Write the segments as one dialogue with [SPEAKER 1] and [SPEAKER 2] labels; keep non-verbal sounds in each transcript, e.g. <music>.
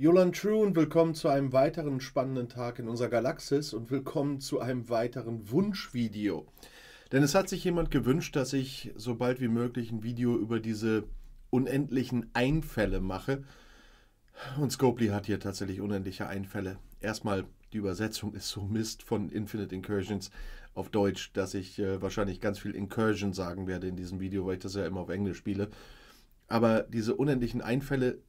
[SPEAKER 1] Yolan True willkommen zu einem weiteren spannenden Tag in unserer Galaxis und willkommen zu einem weiteren Wunschvideo. Denn es hat sich jemand gewünscht, dass ich so bald wie möglich ein Video über diese unendlichen Einfälle mache. Und Scopely hat hier tatsächlich unendliche Einfälle. Erstmal, die Übersetzung ist so Mist von Infinite Incursions auf Deutsch, dass ich äh, wahrscheinlich ganz viel Incursion sagen werde in diesem Video, weil ich das ja immer auf Englisch spiele. Aber diese unendlichen Einfälle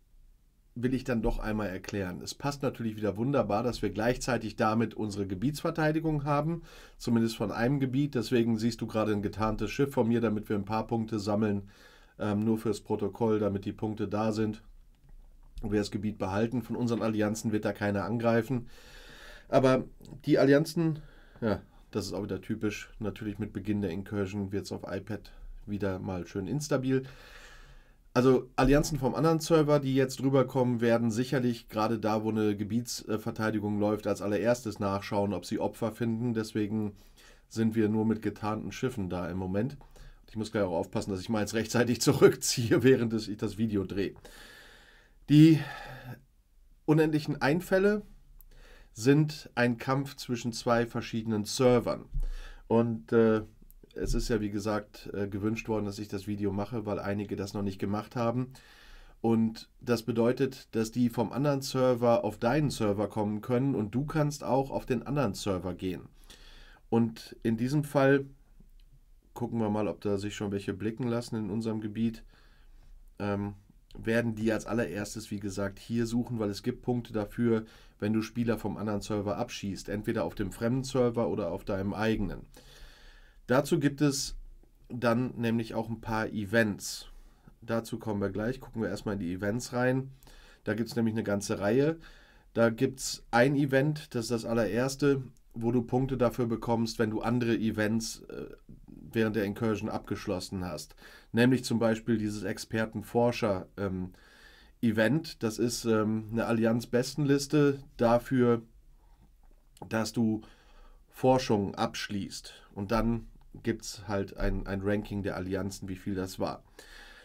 [SPEAKER 1] will ich dann doch einmal erklären. Es passt natürlich wieder wunderbar, dass wir gleichzeitig damit unsere Gebietsverteidigung haben, zumindest von einem Gebiet. Deswegen siehst du gerade ein getarntes Schiff von mir, damit wir ein paar Punkte sammeln, ähm, nur fürs Protokoll, damit die Punkte da sind und wir das Gebiet behalten. Von unseren Allianzen wird da keiner angreifen. Aber die Allianzen, ja, das ist auch wieder typisch. Natürlich mit Beginn der Incursion wird es auf iPad wieder mal schön instabil. Also Allianzen vom anderen Server, die jetzt rüberkommen, werden sicherlich gerade da, wo eine Gebietsverteidigung läuft, als allererstes nachschauen, ob sie Opfer finden. Deswegen sind wir nur mit getarnten Schiffen da im Moment. Ich muss gleich auch aufpassen, dass ich mal jetzt rechtzeitig <laughs> zurückziehe, während ich das Video drehe. Die unendlichen Einfälle sind ein Kampf zwischen zwei verschiedenen Servern. Und äh, es ist ja, wie gesagt, äh, gewünscht worden, dass ich das Video mache, weil einige das noch nicht gemacht haben. Und das bedeutet, dass die vom anderen Server auf deinen Server kommen können und du kannst auch auf den anderen Server gehen. Und in diesem Fall gucken wir mal, ob da sich schon welche blicken lassen in unserem Gebiet. Ähm, werden die als allererstes, wie gesagt, hier suchen, weil es gibt Punkte dafür, wenn du Spieler vom anderen Server abschießt, entweder auf dem fremden Server oder auf deinem eigenen. Dazu gibt es dann nämlich auch ein paar Events. Dazu kommen wir gleich. Gucken wir erstmal in die Events rein. Da gibt es nämlich eine ganze Reihe. Da gibt es ein Event, das ist das allererste, wo du Punkte dafür bekommst, wenn du andere Events äh, während der Incursion abgeschlossen hast. Nämlich zum Beispiel dieses Experten-Forscher-Event. Ähm, das ist ähm, eine Allianz-Bestenliste dafür, dass du Forschung abschließt. Und dann gibt es halt ein, ein Ranking der Allianzen, wie viel das war.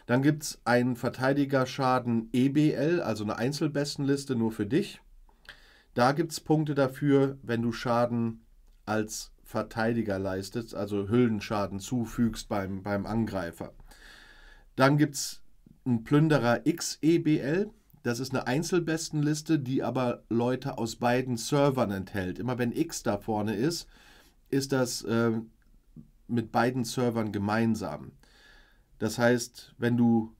[SPEAKER 1] Dann gibt es einen Verteidigerschaden EBL, also eine Einzelbestenliste nur für dich. Da gibt es Punkte dafür, wenn du Schaden als Verteidiger leistest, also Hüllenschaden zufügst beim, beim Angreifer. Dann gibt es einen Plünderer XEBL. Das ist eine Einzelbestenliste, die aber Leute aus beiden Servern enthält. Immer wenn X da vorne ist, ist das äh, mit beiden Servern gemeinsam. Das heißt, wenn du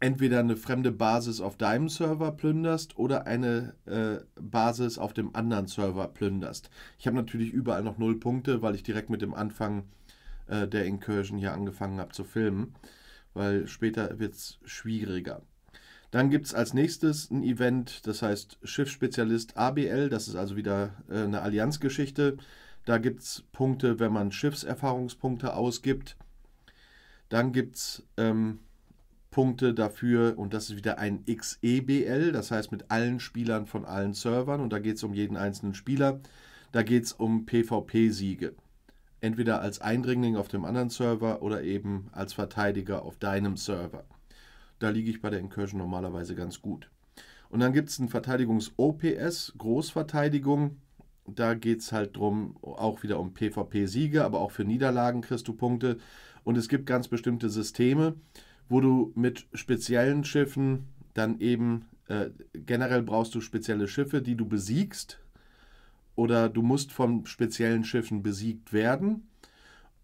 [SPEAKER 1] entweder eine fremde Basis auf deinem Server plünderst oder eine äh, Basis auf dem anderen Server plünderst. Ich habe natürlich überall noch null Punkte, weil ich direkt mit dem Anfang äh, der Incursion hier angefangen habe zu filmen, weil später wird es schwieriger. Dann gibt es als nächstes ein Event, das heißt Schiffsspezialist ABL, das ist also wieder äh, eine Allianzgeschichte. geschichte da gibt es Punkte, wenn man Schiffserfahrungspunkte ausgibt. Dann gibt es ähm, Punkte dafür, und das ist wieder ein XEBL, das heißt mit allen Spielern von allen Servern, und da geht es um jeden einzelnen Spieler. Da geht es um PvP-Siege. Entweder als Eindringling auf dem anderen Server oder eben als Verteidiger auf deinem Server. Da liege ich bei der Incursion normalerweise ganz gut. Und dann gibt es ein Verteidigungs-OPS, Großverteidigung. Da geht es halt drum, auch wieder um PvP-Siege, aber auch für Niederlagen kriegst du Punkte. Und es gibt ganz bestimmte Systeme, wo du mit speziellen Schiffen dann eben, äh, generell brauchst du spezielle Schiffe, die du besiegst. Oder du musst von speziellen Schiffen besiegt werden.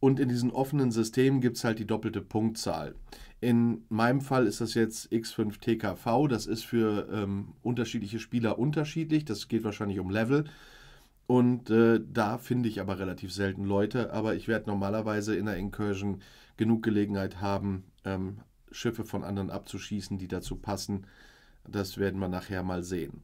[SPEAKER 1] Und in diesen offenen Systemen gibt es halt die doppelte Punktzahl. In meinem Fall ist das jetzt X5TKV. Das ist für ähm, unterschiedliche Spieler unterschiedlich. Das geht wahrscheinlich um Level. Und äh, da finde ich aber relativ selten Leute. Aber ich werde normalerweise in der Incursion genug Gelegenheit haben, ähm, Schiffe von anderen abzuschießen, die dazu passen. Das werden wir nachher mal sehen.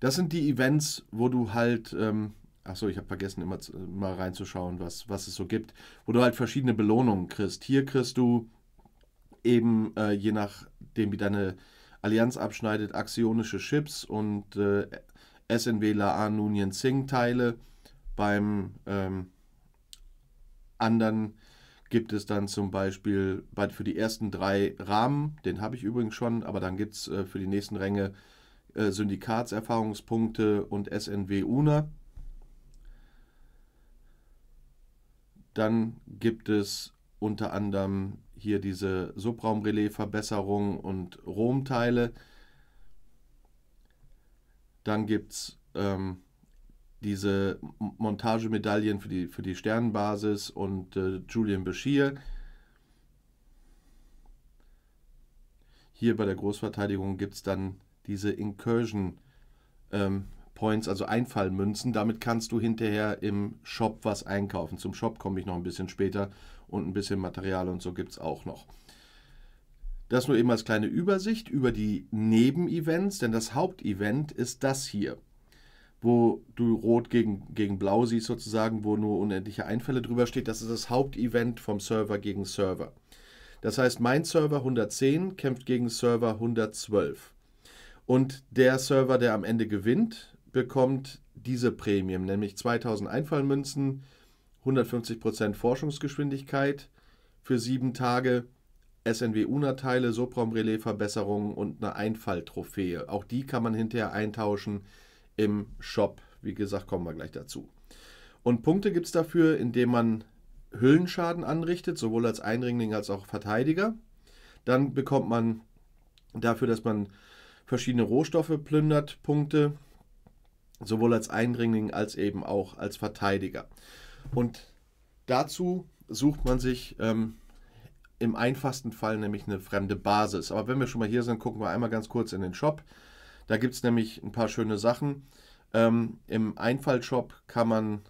[SPEAKER 1] Das sind die Events, wo du halt, ähm, achso, ich habe vergessen, immer zu, äh, mal reinzuschauen, was, was es so gibt, wo du halt verschiedene Belohnungen kriegst. Hier kriegst du eben, äh, je nachdem, wie deine Allianz abschneidet, axionische Chips und äh, SNW Laan Nunien Singh Teile. Beim ähm, anderen gibt es dann zum Beispiel bei, für die ersten drei Rahmen, den habe ich übrigens schon, aber dann gibt es äh, für die nächsten Ränge äh, Syndikatserfahrungspunkte und SNW UNA. Dann gibt es unter anderem hier diese Subraumrelais-Verbesserung und rom teile dann gibt es ähm, diese Montagemedaillen für die, für die Sternenbasis und äh, Julian Bashir. Hier bei der Großverteidigung gibt es dann diese Incursion ähm, Points, also Einfallmünzen. Damit kannst du hinterher im Shop was einkaufen. Zum Shop komme ich noch ein bisschen später und ein bisschen Material und so gibt es auch noch. Das nur eben als kleine Übersicht über die Nebenevents, denn das Hauptevent ist das hier, wo du Rot gegen, gegen Blau siehst sozusagen, wo nur unendliche Einfälle drüber steht. Das ist das Hauptevent vom Server gegen Server. Das heißt, mein Server 110 kämpft gegen Server 112. Und der Server, der am Ende gewinnt, bekommt diese Prämien, nämlich 2000 Einfallmünzen, 150% Forschungsgeschwindigkeit für sieben Tage SNW-UNA-Teile, Soprom-Relais-Verbesserungen und eine Einfalltrophäe. Auch die kann man hinterher eintauschen im Shop. Wie gesagt, kommen wir gleich dazu. Und Punkte gibt es dafür, indem man Hüllenschaden anrichtet, sowohl als Eindringling als auch Verteidiger. Dann bekommt man dafür, dass man verschiedene Rohstoffe plündert, Punkte, sowohl als Eindringling als eben auch als Verteidiger. Und dazu sucht man sich ähm, im einfachsten Fall nämlich eine fremde Basis. Aber wenn wir schon mal hier sind, gucken wir einmal ganz kurz in den Shop. Da gibt es nämlich ein paar schöne Sachen. Ähm, Im Einfallshop kann man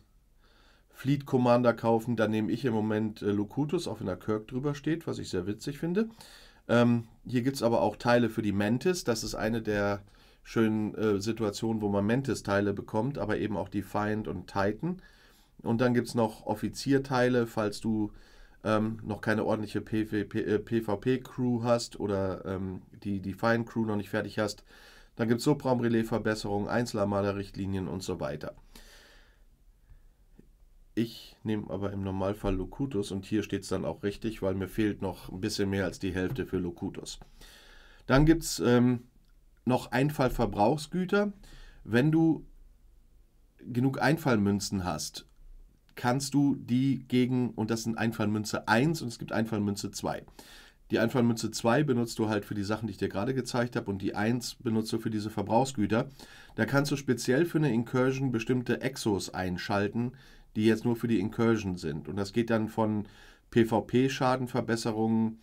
[SPEAKER 1] Fleet Commander kaufen. Da nehme ich im Moment äh, Locutus, auch wenn da Kirk drüber steht, was ich sehr witzig finde. Ähm, hier gibt es aber auch Teile für die Mantis. Das ist eine der schönen äh, Situationen, wo man Mantis-Teile bekommt, aber eben auch die Feind und Titan. Und dann gibt es noch Offizierteile, falls du ähm, noch keine ordentliche PvP-Crew äh, hast oder ähm, die, die Fine-Crew noch nicht fertig hast. Dann gibt es Subraumrelais-Verbesserungen, Einzelarmada-Richtlinien und so weiter. Ich nehme aber im Normalfall Locutus und hier steht es dann auch richtig, weil mir fehlt noch ein bisschen mehr als die Hälfte für Locutus. Dann gibt es ähm, noch Einfallverbrauchsgüter. Wenn du genug Einfallmünzen hast kannst du die gegen, und das sind Einfallmünze 1 und es gibt Einfallmünze 2. Die Einfallmünze 2 benutzt du halt für die Sachen, die ich dir gerade gezeigt habe, und die 1 benutzt du für diese Verbrauchsgüter. Da kannst du speziell für eine Incursion bestimmte Exos einschalten, die jetzt nur für die Incursion sind. Und das geht dann von PvP-Schadenverbesserungen,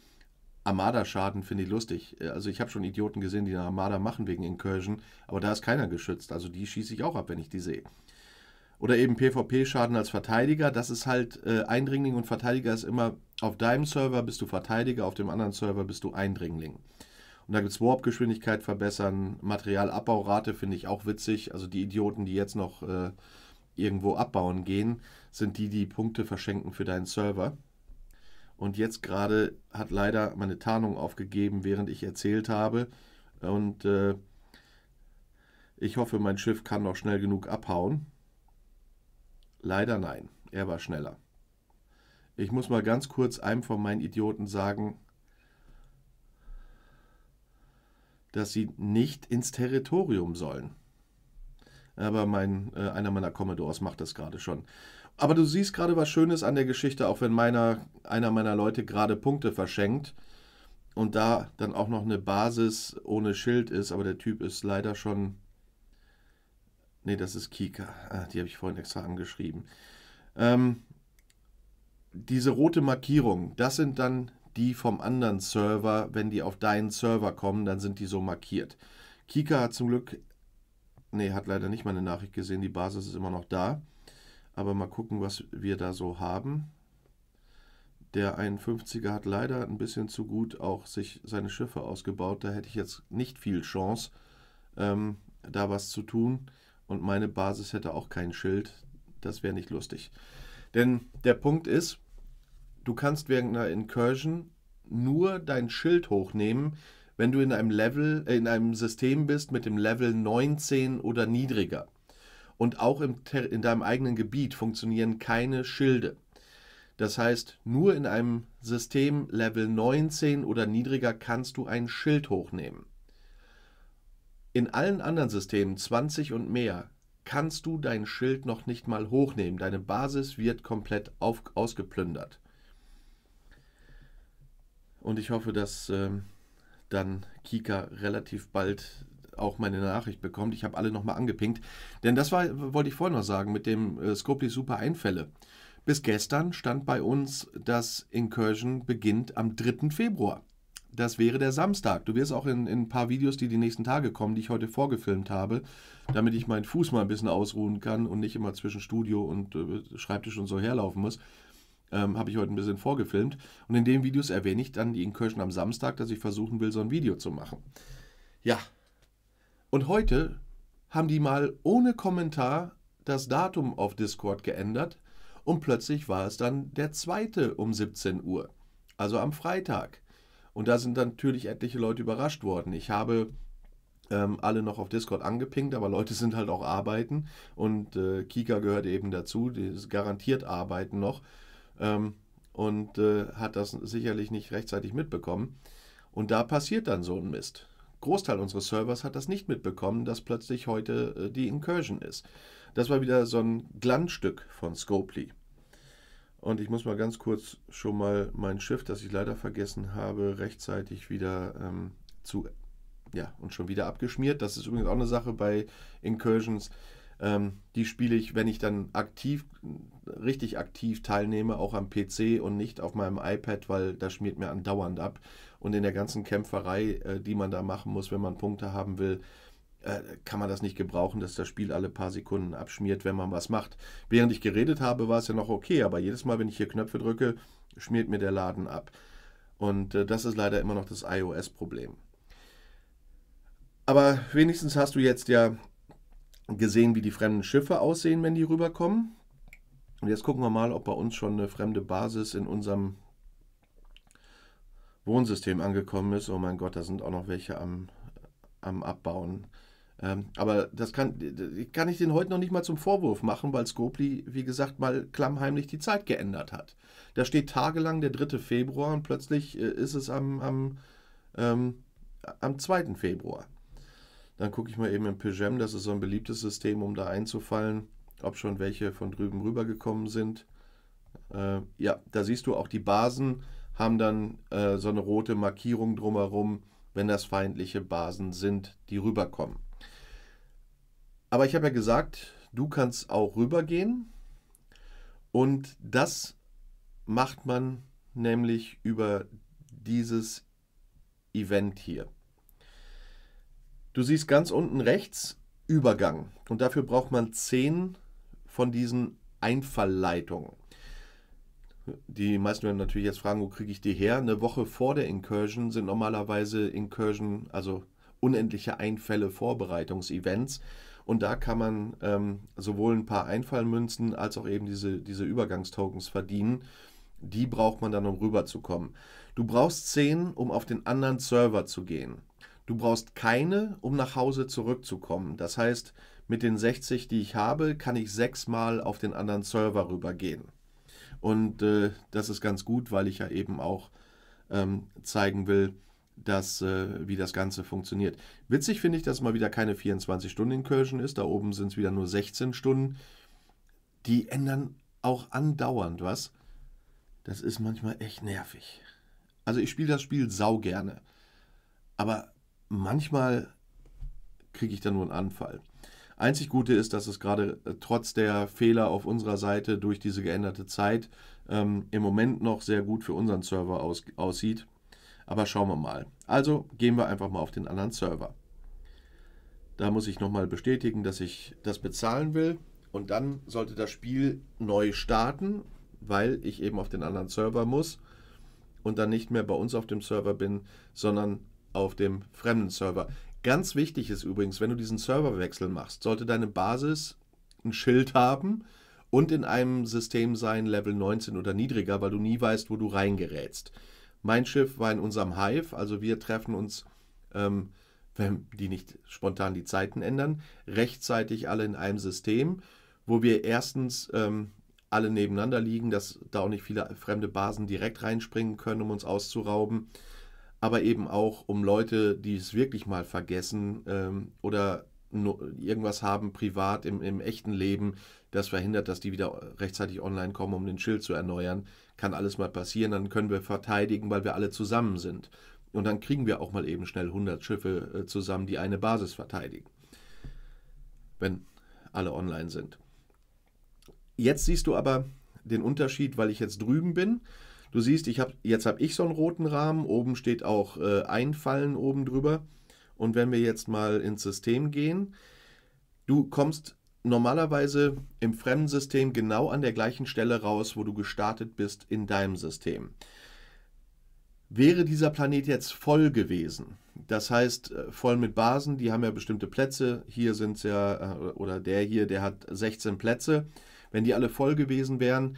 [SPEAKER 1] Armada-Schaden finde ich lustig. Äh, also ich habe schon Idioten gesehen, die eine Armada machen wegen Incursion, aber da ist keiner geschützt. Also die schieße ich auch ab, wenn ich die sehe. Oder eben PvP-Schaden als Verteidiger. Das ist halt äh, Eindringling und Verteidiger ist immer, auf deinem Server bist du Verteidiger, auf dem anderen Server bist du Eindringling. Und da gibt es Warp-Geschwindigkeit verbessern, Materialabbaurate finde ich auch witzig. Also die Idioten, die jetzt noch äh, irgendwo abbauen gehen, sind die, die Punkte verschenken für deinen Server. Und jetzt gerade hat leider meine Tarnung aufgegeben, während ich erzählt habe. Und äh, ich hoffe, mein Schiff kann noch schnell genug abhauen. Leider nein, er war schneller. Ich muss mal ganz kurz einem von meinen Idioten sagen, dass sie nicht ins Territorium sollen. Aber mein, äh, einer meiner Commodores macht das gerade schon. Aber du siehst gerade was Schönes an der Geschichte, auch wenn meiner, einer meiner Leute gerade Punkte verschenkt und da dann auch noch eine Basis ohne Schild ist, aber der Typ ist leider schon Ne, das ist Kika. Ah, die habe ich vorhin extra angeschrieben. Ähm, diese rote Markierung, das sind dann die vom anderen Server. Wenn die auf deinen Server kommen, dann sind die so markiert. Kika hat zum Glück, nee, hat leider nicht meine Nachricht gesehen. Die Basis ist immer noch da. Aber mal gucken, was wir da so haben. Der 51er hat leider ein bisschen zu gut auch sich seine Schiffe ausgebaut. Da hätte ich jetzt nicht viel Chance, ähm, da was zu tun und meine Basis hätte auch kein Schild. Das wäre nicht lustig. Denn der Punkt ist, du kannst während einer Incursion nur dein Schild hochnehmen, wenn du in einem Level, äh, in einem System bist mit dem Level 19 oder niedriger. Und auch in deinem eigenen Gebiet funktionieren keine Schilde. Das heißt, nur in einem System Level 19 oder niedriger kannst du ein Schild hochnehmen. In allen anderen Systemen 20 und mehr kannst du dein Schild noch nicht mal hochnehmen. Deine Basis wird komplett auf, ausgeplündert. Und ich hoffe, dass äh, dann Kika relativ bald auch meine Nachricht bekommt. Ich habe alle nochmal angepinkt. Denn das war, wollte ich vorhin noch sagen, mit dem äh, Scopely Super Einfälle. Bis gestern stand bei uns, dass Incursion beginnt am 3. Februar das wäre der Samstag. Du wirst auch in, in, ein paar Videos, die die nächsten Tage kommen, die ich heute vorgefilmt habe, damit ich meinen Fuß mal ein bisschen ausruhen kann und nicht immer zwischen Studio und äh, Schreibtisch und so herlaufen muss, ähm, habe ich heute ein bisschen vorgefilmt. Und in den Videos erwähne ich dann die Inkirchen am Samstag, dass ich versuchen will, so ein Video zu machen. Ja. Und heute haben die mal ohne Kommentar das Datum auf Discord geändert und plötzlich war es dann der zweite um 17 Uhr, also am Freitag. Und da sind natürlich etliche Leute überrascht worden. Ich habe ähm, alle noch auf Discord angepinkt, aber Leute sind halt auch arbeiten und äh, Kika gehört eben dazu, die ist garantiert arbeiten noch ähm, und äh, hat das sicherlich nicht rechtzeitig mitbekommen. Und da passiert dann so ein Mist. Großteil unseres Servers hat das nicht mitbekommen, dass plötzlich heute äh, die Incursion ist. Das war wieder so ein Glanzstück von Scopely. Und ich muss mal ganz kurz schon mal mein Schiff, das ich leider vergessen habe, rechtzeitig wieder ähm, zu, ja, und schon wieder abgeschmiert. Das ist übrigens auch eine Sache bei Incursions. Ähm, die spiele ich, wenn ich dann aktiv, richtig aktiv teilnehme, auch am PC und nicht auf meinem iPad, weil das schmiert mir andauernd ab. Und in der ganzen Kämpferei, äh, die man da machen muss, wenn man Punkte haben will, äh, kann man das nicht gebrauchen, dass das Spiel alle paar Sekunden abschmiert, wenn man was macht. Während ich geredet habe, war es ja noch okay, aber jedes Mal, wenn ich hier Knöpfe drücke, schmiert mir der Laden ab. Und äh, das ist leider immer noch das iOS-Problem. Aber wenigstens hast du jetzt ja gesehen, wie die fremden Schiffe aussehen, wenn die rüberkommen. Und jetzt gucken wir mal, ob bei uns schon eine fremde Basis in unserem Wohnsystem angekommen ist. Oh mein Gott, da sind auch noch welche am, am Abbauen. Ähm, aber das kann, kann ich den heute noch nicht mal zum Vorwurf machen, weil Skopli, wie gesagt, mal klammheimlich die Zeit geändert hat. Da steht tagelang der 3. Februar und plötzlich äh, ist es am, am, ähm, am 2. Februar. Dann gucke ich mal eben im Pyjam, das ist so ein beliebtes System, um da einzufallen, ob schon welche von drüben rübergekommen sind. Äh, ja, da siehst du auch die Basen haben dann äh, so eine rote Markierung drumherum, wenn das feindliche Basen sind, die rüberkommen. Aber ich habe ja gesagt, du kannst auch rübergehen. Und das macht man nämlich über dieses Event hier. Du siehst ganz unten rechts Übergang. Und dafür braucht man 10 von diesen Einfallleitungen. Die meisten werden natürlich jetzt fragen, wo kriege ich die her? Eine Woche vor der Incursion sind normalerweise Incursion, also unendliche Einfälle, Vorbereitungsevents. Und da kann man ähm, sowohl ein paar Einfallmünzen als auch eben diese, diese Übergangstokens verdienen. Die braucht man dann, um rüberzukommen. Du brauchst 10, um auf den anderen Server zu gehen. Du brauchst keine, um nach Hause zurückzukommen. Das heißt, mit den 60, die ich habe, kann ich sechsmal auf den anderen Server rübergehen. Und äh, das ist ganz gut, weil ich ja eben auch ähm, zeigen will, das, äh, wie das Ganze funktioniert. Witzig finde ich, dass mal wieder keine 24 Stunden incursion ist. Da oben sind es wieder nur 16 Stunden. Die ändern auch andauernd was. Das ist manchmal echt nervig. Also ich spiele das Spiel sau gerne. Aber manchmal kriege ich da nur einen Anfall. Einzig Gute ist, dass es gerade äh, trotz der Fehler auf unserer Seite durch diese geänderte Zeit ähm, im Moment noch sehr gut für unseren Server aus, aussieht aber schauen wir mal. Also gehen wir einfach mal auf den anderen Server. Da muss ich nochmal bestätigen, dass ich das bezahlen will. Und dann sollte das Spiel neu starten, weil ich eben auf den anderen Server muss und dann nicht mehr bei uns auf dem Server bin, sondern auf dem fremden Server. Ganz wichtig ist übrigens, wenn du diesen Serverwechsel machst, sollte deine Basis ein Schild haben und in einem System sein, Level 19 oder niedriger, weil du nie weißt, wo du reingerätst. Mein Schiff war in unserem Hive, also wir treffen uns, ähm, wenn die nicht spontan die Zeiten ändern, rechtzeitig alle in einem System, wo wir erstens ähm, alle nebeneinander liegen, dass da auch nicht viele fremde Basen direkt reinspringen können, um uns auszurauben, aber eben auch um Leute, die es wirklich mal vergessen ähm, oder irgendwas haben, privat, im, im echten Leben, das verhindert, dass die wieder rechtzeitig online kommen, um den Schild zu erneuern. Kann alles mal passieren, dann können wir verteidigen, weil wir alle zusammen sind. Und dann kriegen wir auch mal eben schnell 100 Schiffe äh, zusammen, die eine Basis verteidigen. Wenn alle online sind. Jetzt siehst du aber den Unterschied, weil ich jetzt drüben bin. Du siehst, ich hab, jetzt habe ich so einen roten Rahmen, oben steht auch äh, Einfallen oben drüber. Und wenn wir jetzt mal ins System gehen, du kommst normalerweise im fremden System genau an der gleichen Stelle raus, wo du gestartet bist in deinem System. Wäre dieser Planet jetzt voll gewesen, das heißt äh, voll mit Basen, die haben ja bestimmte Plätze, hier sind es ja, äh, oder der hier, der hat 16 Plätze, wenn die alle voll gewesen wären,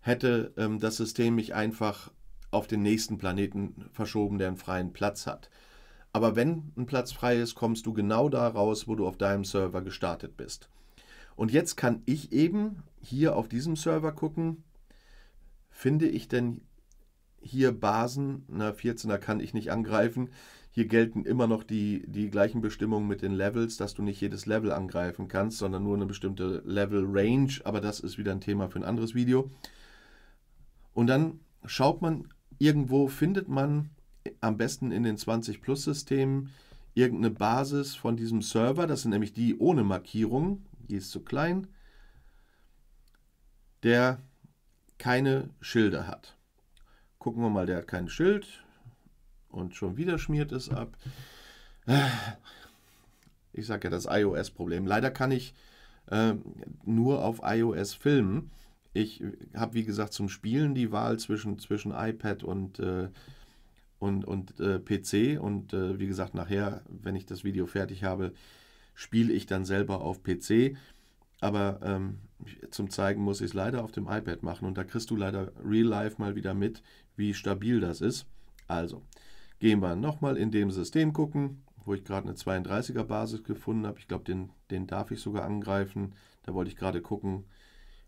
[SPEAKER 1] hätte ähm, das System mich einfach auf den nächsten Planeten verschoben, der einen freien Platz hat. Aber wenn ein Platz frei ist, kommst du genau da raus, wo du auf deinem Server gestartet bist. Und jetzt kann ich eben hier auf diesem Server gucken, finde ich denn hier Basen, na 14er kann ich nicht angreifen. Hier gelten immer noch die, die gleichen Bestimmungen mit den Levels, dass du nicht jedes Level angreifen kannst, sondern nur eine bestimmte Level-Range. Aber das ist wieder ein Thema für ein anderes Video. Und dann schaut man irgendwo, findet man am besten in den 20-Plus-Systemen irgendeine Basis von diesem Server, das sind nämlich die ohne Markierung, die ist zu klein, der keine Schilder hat. Gucken wir mal, der hat kein Schild und schon wieder schmiert es ab. Ich sage ja das iOS-Problem. Leider kann ich äh, nur auf iOS filmen. Ich habe, wie gesagt, zum Spielen die Wahl zwischen, zwischen iPad und äh, und, und äh, PC. Und äh, wie gesagt, nachher, wenn ich das Video fertig habe, spiele ich dann selber auf PC. Aber ähm, zum Zeigen muss ich es leider auf dem iPad machen. Und da kriegst du leider real life mal wieder mit, wie stabil das ist. Also, gehen wir nochmal in dem System gucken, wo ich gerade eine 32er Basis gefunden habe. Ich glaube, den, den darf ich sogar angreifen. Da wollte ich gerade gucken,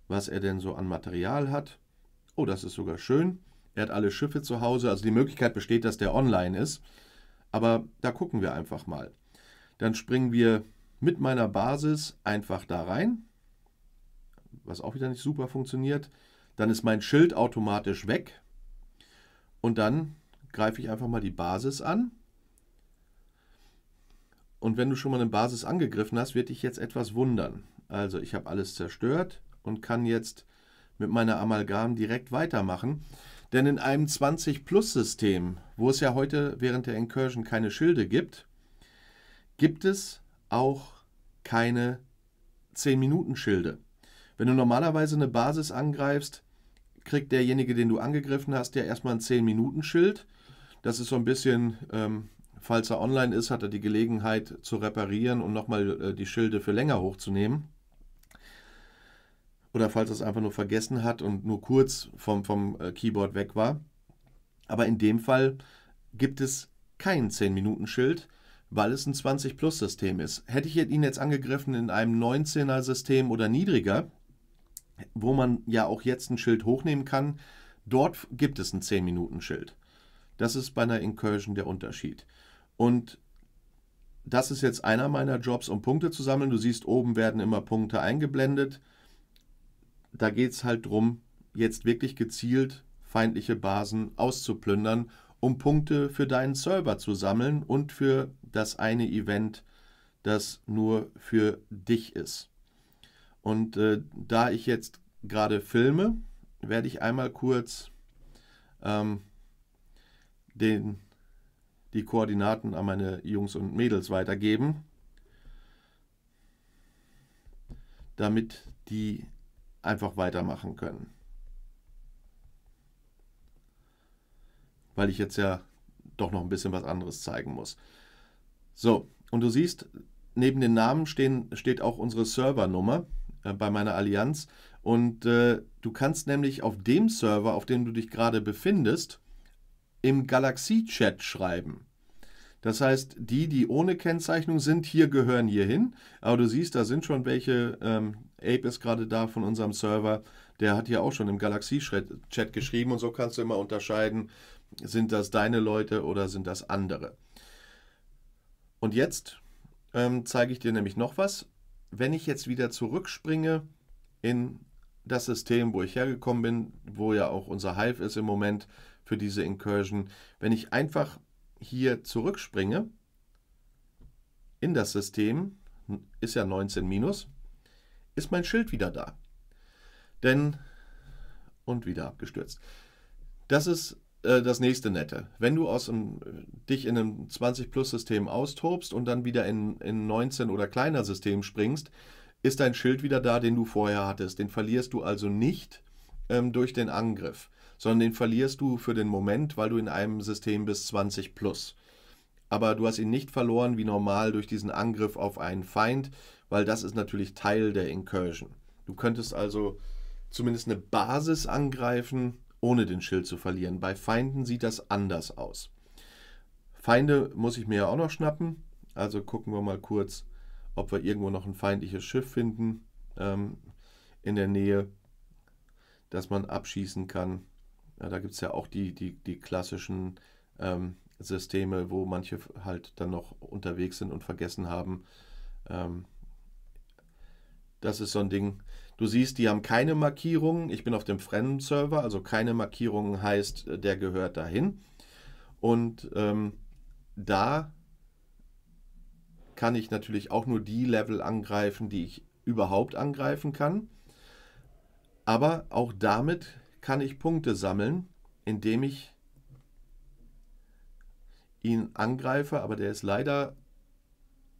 [SPEAKER 1] was er denn so an Material hat. Oh, das ist sogar schön er hat alle Schiffe zu Hause, also die Möglichkeit besteht, dass der online ist. Aber da gucken wir einfach mal. Dann springen wir mit meiner Basis einfach da rein, was auch wieder nicht super funktioniert. Dann ist mein Schild automatisch weg. Und dann greife ich einfach mal die Basis an. Und wenn du schon mal eine Basis angegriffen hast, wird dich jetzt etwas wundern. Also ich habe alles zerstört und kann jetzt mit meiner Amalgam direkt weitermachen. Denn in einem 20-Plus-System, wo es ja heute während der Incursion keine Schilde gibt, gibt es auch keine 10-Minuten-Schilde. Wenn du normalerweise eine Basis angreifst, kriegt derjenige, den du angegriffen hast, ja erstmal ein 10-Minuten-Schild. Das ist so ein bisschen, ähm, falls er online ist, hat er die Gelegenheit zu reparieren und nochmal äh, die Schilde für länger hochzunehmen oder falls es einfach nur vergessen hat und nur kurz vom, vom äh, Keyboard weg war. Aber in dem Fall gibt es kein 10-Minuten-Schild, weil es ein 20-Plus-System ist. Hätte ich ihn jetzt angegriffen in einem 19er-System oder niedriger, wo man ja auch jetzt ein Schild hochnehmen kann, dort gibt es ein 10-Minuten-Schild. Das ist bei einer Incursion der Unterschied. Und das ist jetzt einer meiner Jobs, um Punkte zu sammeln. Du siehst, oben werden immer Punkte eingeblendet da geht es halt darum, jetzt wirklich gezielt feindliche Basen auszuplündern, um Punkte für deinen Server zu sammeln und für das eine Event, das nur für dich ist. Und äh, da ich jetzt gerade filme, werde ich einmal kurz ähm, den, die Koordinaten an meine Jungs und Mädels weitergeben, damit die einfach weitermachen können. Weil ich jetzt ja doch noch ein bisschen was anderes zeigen muss. So, und du siehst, neben den Namen stehen, steht auch unsere Servernummer äh, bei meiner Allianz. Und äh, du kannst nämlich auf dem Server, auf dem du dich gerade befindest, im Galaxie-Chat schreiben. Das heißt, die, die ohne Kennzeichnung sind, hier gehören hier hin. Aber du siehst, da sind schon welche. Ähm, Ape ist gerade da von unserem Server. Der hat ja auch schon im Galaxie-Chat geschrieben und so kannst du immer unterscheiden, sind das deine Leute oder sind das andere. Und jetzt ähm, zeige ich dir nämlich noch was. Wenn ich jetzt wieder zurückspringe in das System, wo ich hergekommen bin, wo ja auch unser Hive ist im Moment für diese Incursion, wenn ich einfach hier zurückspringe in das System, ist ja 19 minus, ist mein Schild wieder da. Denn, und wieder abgestürzt. Das ist äh, das nächste Nette. Wenn du aus einem, dich in einem 20-Plus-System austobst und dann wieder in, in 19 oder kleiner System springst, ist dein Schild wieder da, den du vorher hattest. Den verlierst du also nicht ähm, durch den Angriff sondern den verlierst du für den Moment, weil du in einem System bis 20 plus. Aber du hast ihn nicht verloren wie normal durch diesen Angriff auf einen Feind, weil das ist natürlich Teil der Incursion. Du könntest also zumindest eine Basis angreifen, ohne den Schild zu verlieren. Bei Feinden sieht das anders aus. Feinde muss ich mir ja auch noch schnappen. Also gucken wir mal kurz, ob wir irgendwo noch ein feindliches Schiff finden ähm, in der Nähe, das man abschießen kann. Ja, da gibt es ja auch die, die, die klassischen ähm, Systeme, wo manche halt dann noch unterwegs sind und vergessen haben. Ähm, das ist so ein Ding. Du siehst, die haben keine Markierungen. Ich bin auf dem fremden Server, also keine Markierungen heißt, äh, der gehört dahin. Und ähm, da kann ich natürlich auch nur die Level angreifen, die ich überhaupt angreifen kann. Aber auch damit kann ich Punkte sammeln, indem ich ihn angreife, aber der ist leider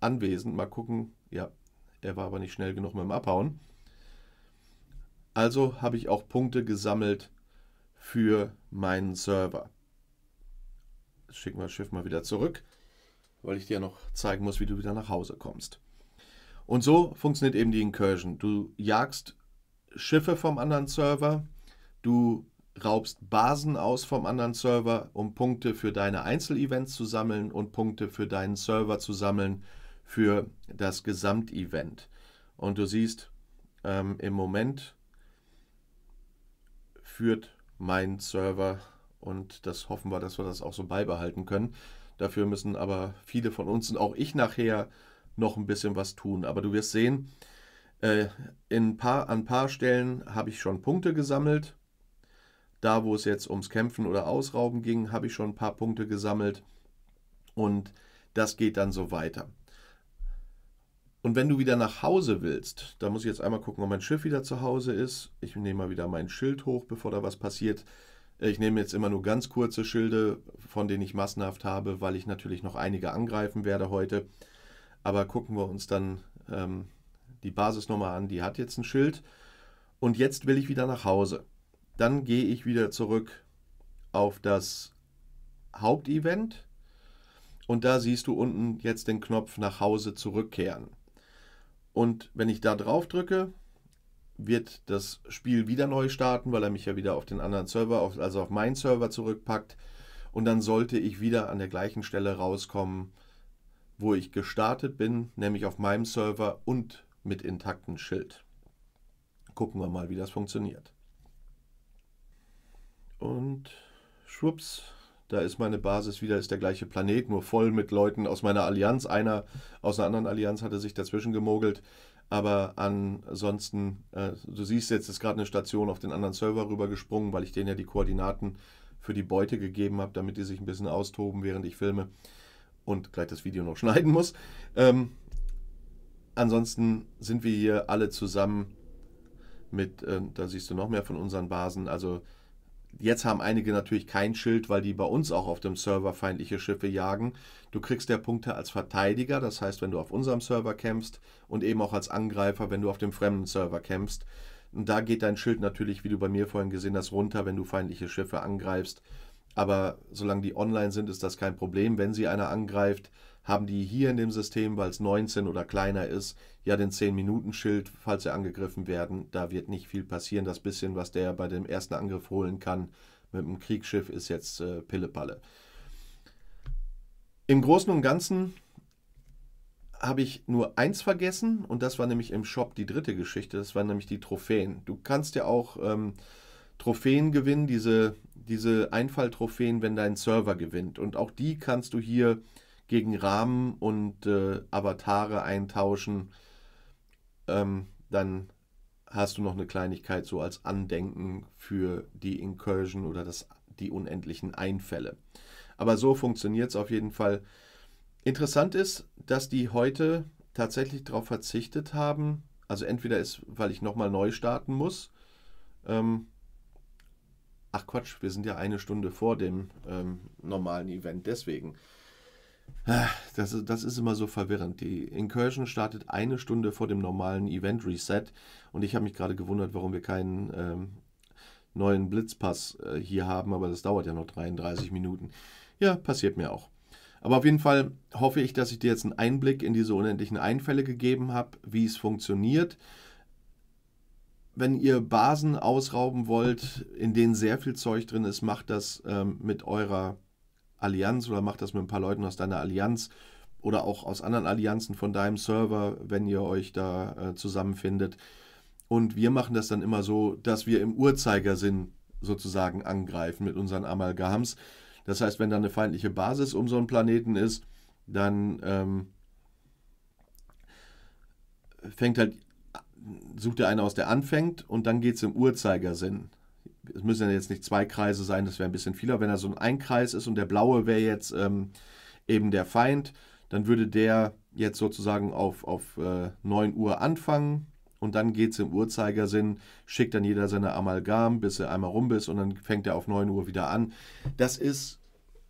[SPEAKER 1] anwesend. Mal gucken, ja, er war aber nicht schnell genug mit dem Abhauen. Also habe ich auch Punkte gesammelt für meinen Server. Jetzt schicken wir das Schiff mal wieder zurück, weil ich dir noch zeigen muss, wie du wieder nach Hause kommst. Und so funktioniert eben die Incursion. Du jagst Schiffe vom anderen Server, Du raubst Basen aus vom anderen Server, um Punkte für deine Einzelevents zu sammeln und Punkte für deinen Server zu sammeln für das Gesamtevent. Und du siehst, ähm, im Moment führt mein Server und das hoffen wir, dass wir das auch so beibehalten können. Dafür müssen aber viele von uns und auch ich nachher noch ein bisschen was tun. Aber du wirst sehen, äh, in paar, an ein paar Stellen habe ich schon Punkte gesammelt da, wo es jetzt ums Kämpfen oder Ausrauben ging, habe ich schon ein paar Punkte gesammelt. Und das geht dann so weiter. Und wenn du wieder nach Hause willst, da muss ich jetzt einmal gucken, ob mein Schiff wieder zu Hause ist. Ich nehme mal wieder mein Schild hoch, bevor da was passiert. Äh, ich nehme jetzt immer nur ganz kurze Schilde, von denen ich massenhaft habe, weil ich natürlich noch einige angreifen werde heute. Aber gucken wir uns dann ähm, die Basis nochmal an. Die hat jetzt ein Schild. Und jetzt will ich wieder nach Hause. Dann gehe ich wieder zurück auf das Hauptevent und da siehst du unten jetzt den Knopf nach Hause zurückkehren. Und wenn ich da drauf drücke, wird das Spiel wieder neu starten, weil er mich ja wieder auf den anderen Server, also auf meinen Server zurückpackt. Und dann sollte ich wieder an der gleichen Stelle rauskommen, wo ich gestartet bin, nämlich auf meinem Server und mit intaktem Schild. Gucken wir mal, wie das funktioniert. Und schwupps, da ist meine Basis wieder, ist der gleiche Planet, nur voll mit Leuten aus meiner Allianz. Einer aus einer anderen Allianz hatte sich dazwischen gemogelt. Aber ansonsten, äh, du siehst jetzt, ist gerade eine Station auf den anderen Server rübergesprungen, weil ich denen ja die Koordinaten für die Beute gegeben habe, damit die sich ein bisschen austoben, während ich filme und gleich das Video noch <laughs> schneiden muss. Ähm, ansonsten sind wir hier alle zusammen mit, äh, da siehst du noch mehr von unseren Basen, also Jetzt haben einige natürlich kein Schild, weil die bei uns auch auf dem Server feindliche Schiffe jagen. Du kriegst ja Punkte als Verteidiger, das heißt, wenn du auf unserem Server kämpfst und eben auch als Angreifer, wenn du auf dem fremden Server kämpfst. Und da geht dein Schild natürlich, wie du bei mir vorhin gesehen hast, runter, wenn du feindliche Schiffe angreifst. Aber solange die online sind, ist das kein Problem. Wenn sie einer angreift, haben die hier in dem System, weil es 19 oder kleiner ist, ja den 10-Minuten-Schild, falls sie angegriffen werden. Da wird nicht viel passieren. Das bisschen, was der bei dem ersten Angriff holen kann mit dem Kriegsschiff, ist jetzt äh, Pillepalle. Im Großen und Ganzen habe ich nur eins vergessen und das war nämlich im Shop die dritte Geschichte. Das waren nämlich die Trophäen. Du kannst ja auch ähm, Trophäen gewinnen, diese, diese Einfalltrophäen, wenn dein Server gewinnt. Und auch die kannst du hier gegen Rahmen und äh, Avatare eintauschen, ähm, dann hast du noch eine Kleinigkeit so als Andenken für die Incursion oder das, die unendlichen Einfälle. Aber so funktioniert es auf jeden Fall. Interessant ist, dass die heute tatsächlich darauf verzichtet haben. Also entweder ist, weil ich nochmal neu starten muss. Ähm, ach Quatsch, wir sind ja eine Stunde vor dem ähm, normalen Event, deswegen. Ah, das, das ist immer so verwirrend. Die Incursion startet eine Stunde vor dem normalen Event Reset und ich habe mich gerade gewundert, warum wir keinen ähm, neuen Blitzpass äh, hier haben, aber das dauert ja noch 33 Minuten. Ja, passiert mir auch. Aber auf jeden Fall hoffe ich, dass ich dir jetzt einen Einblick in diese unendlichen Einfälle gegeben habe, wie es funktioniert. Wenn ihr Basen ausrauben wollt, in denen sehr viel Zeug drin ist, macht das ähm, mit eurer Allianz oder macht das mit ein paar Leuten aus deiner Allianz oder auch aus anderen Allianzen von deinem Server, wenn ihr euch da äh, zusammenfindet. Und wir machen das dann immer so, dass wir im Uhrzeigersinn sozusagen angreifen mit unseren Amalgams. Das heißt, wenn da eine feindliche Basis um so einen Planeten ist, dann ähm, fängt halt, sucht ihr einen aus, der anfängt und dann geht es im Uhrzeigersinn es müssen ja jetzt nicht zwei Kreise sein, das wäre ein bisschen vieler. Wenn er so ein Einkreis ist und der blaue wäre jetzt ähm, eben der Feind, dann würde der jetzt sozusagen auf, auf äh, 9 Uhr anfangen und dann geht es im Uhrzeigersinn, schickt dann jeder seine Amalgam, bis er einmal rum ist und dann fängt er auf 9 Uhr wieder an. Das ist,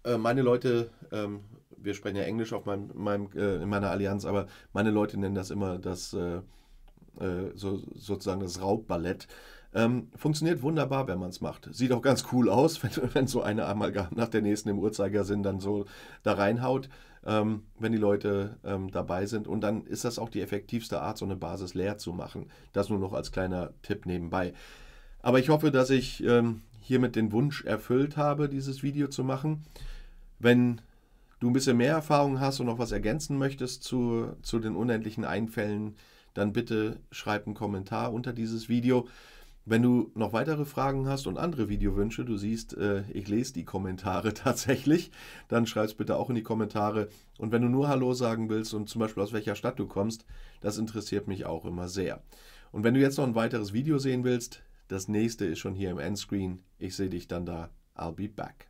[SPEAKER 1] äh, meine Leute, ähm, wir sprechen ja Englisch auf meinem, meinem äh, in meiner Allianz, aber meine Leute nennen das immer das äh, äh, so, sozusagen das Raubballett. Ähm, funktioniert wunderbar, wenn man es macht. Sieht auch ganz cool aus, <laughs> wenn, wenn so eine einmal nach der nächsten im Uhrzeigersinn dann so da reinhaut, ähm, wenn die Leute ähm, dabei sind. Und dann ist das auch die effektivste Art, so eine Basis leer zu machen. Das nur noch als kleiner Tipp nebenbei. Aber ich hoffe, dass ich ähm, hiermit den Wunsch erfüllt habe, dieses Video zu machen. Wenn du ein bisschen mehr Erfahrung hast und noch was ergänzen möchtest zu, zu den unendlichen Einfällen, dann bitte schreib einen Kommentar unter dieses Video. Wenn du noch weitere Fragen hast und andere Videowünsche, du siehst, äh, ich lese die Kommentare <laughs> tatsächlich, dann schreib es bitte auch in die Kommentare. Und wenn du nur Hallo sagen willst und zum Beispiel aus welcher Stadt du kommst, das interessiert mich auch immer sehr. Und wenn du jetzt noch ein weiteres Video sehen willst, das nächste ist schon hier im Endscreen. Ich sehe dich dann da. I'll be back.